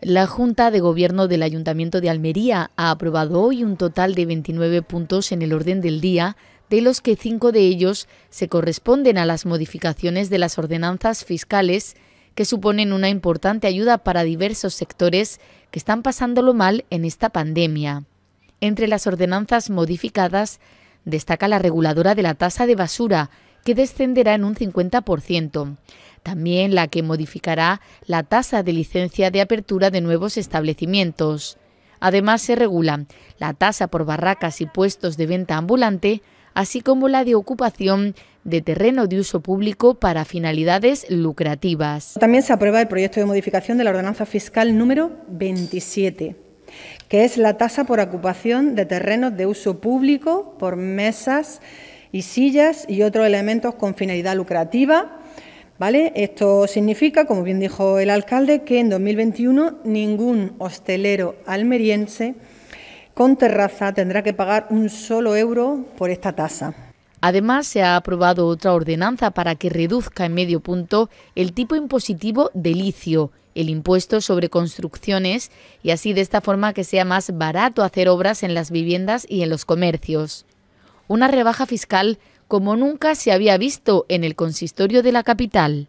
La Junta de Gobierno del Ayuntamiento de Almería ha aprobado hoy un total de 29 puntos en el orden del día, de los que cinco de ellos se corresponden a las modificaciones de las ordenanzas fiscales, que suponen una importante ayuda para diversos sectores que están pasándolo mal en esta pandemia. Entre las ordenanzas modificadas destaca la reguladora de la tasa de basura, que descenderá en un 50%, también la que modificará la tasa de licencia de apertura de nuevos establecimientos. Además, se regula la tasa por barracas y puestos de venta ambulante, así como la de ocupación de terreno de uso público para finalidades lucrativas. También se aprueba el proyecto de modificación de la ordenanza fiscal número 27, que es la tasa por ocupación de terrenos de uso público por mesas y sillas y otros elementos con finalidad lucrativa ¿Vale? Esto significa, como bien dijo el alcalde, que en 2021 ningún hostelero almeriense con terraza tendrá que pagar un solo euro por esta tasa. Además, se ha aprobado otra ordenanza para que reduzca en medio punto el tipo impositivo del licio, el impuesto sobre construcciones, y así de esta forma que sea más barato hacer obras en las viviendas y en los comercios. Una rebaja fiscal como nunca se había visto en el consistorio de la capital.